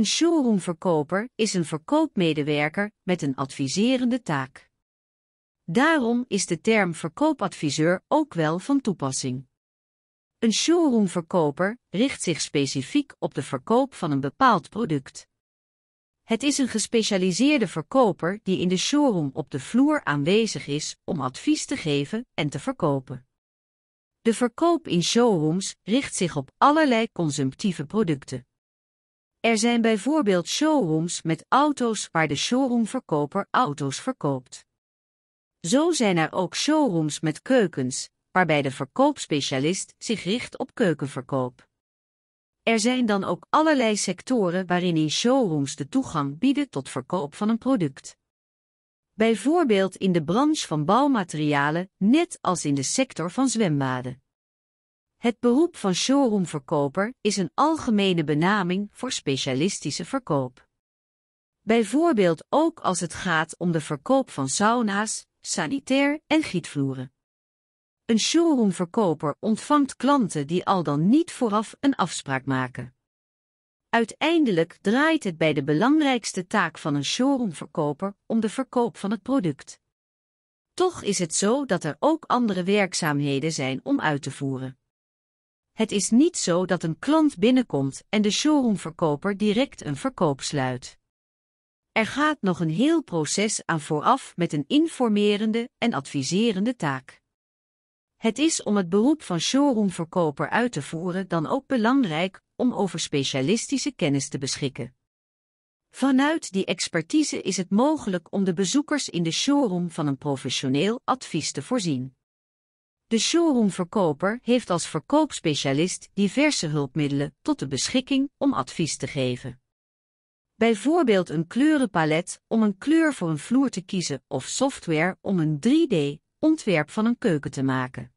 Een showroomverkoper is een verkoopmedewerker met een adviserende taak. Daarom is de term verkoopadviseur ook wel van toepassing. Een showroomverkoper richt zich specifiek op de verkoop van een bepaald product. Het is een gespecialiseerde verkoper die in de showroom op de vloer aanwezig is om advies te geven en te verkopen. De verkoop in showrooms richt zich op allerlei consumptieve producten. Er zijn bijvoorbeeld showrooms met auto's waar de showroomverkoper auto's verkoopt. Zo zijn er ook showrooms met keukens, waarbij de verkoopspecialist zich richt op keukenverkoop. Er zijn dan ook allerlei sectoren waarin in showrooms de toegang bieden tot verkoop van een product. Bijvoorbeeld in de branche van bouwmaterialen, net als in de sector van zwembaden. Het beroep van showroomverkoper is een algemene benaming voor specialistische verkoop. Bijvoorbeeld ook als het gaat om de verkoop van sauna's, sanitair en gietvloeren. Een showroomverkoper ontvangt klanten die al dan niet vooraf een afspraak maken. Uiteindelijk draait het bij de belangrijkste taak van een showroomverkoper om de verkoop van het product. Toch is het zo dat er ook andere werkzaamheden zijn om uit te voeren. Het is niet zo dat een klant binnenkomt en de showroomverkoper direct een verkoop sluit. Er gaat nog een heel proces aan vooraf met een informerende en adviserende taak. Het is om het beroep van showroomverkoper uit te voeren dan ook belangrijk om over specialistische kennis te beschikken. Vanuit die expertise is het mogelijk om de bezoekers in de showroom van een professioneel advies te voorzien. De showroomverkoper heeft als verkoopspecialist diverse hulpmiddelen tot de beschikking om advies te geven. Bijvoorbeeld een kleurenpalet om een kleur voor een vloer te kiezen of software om een 3D-ontwerp van een keuken te maken.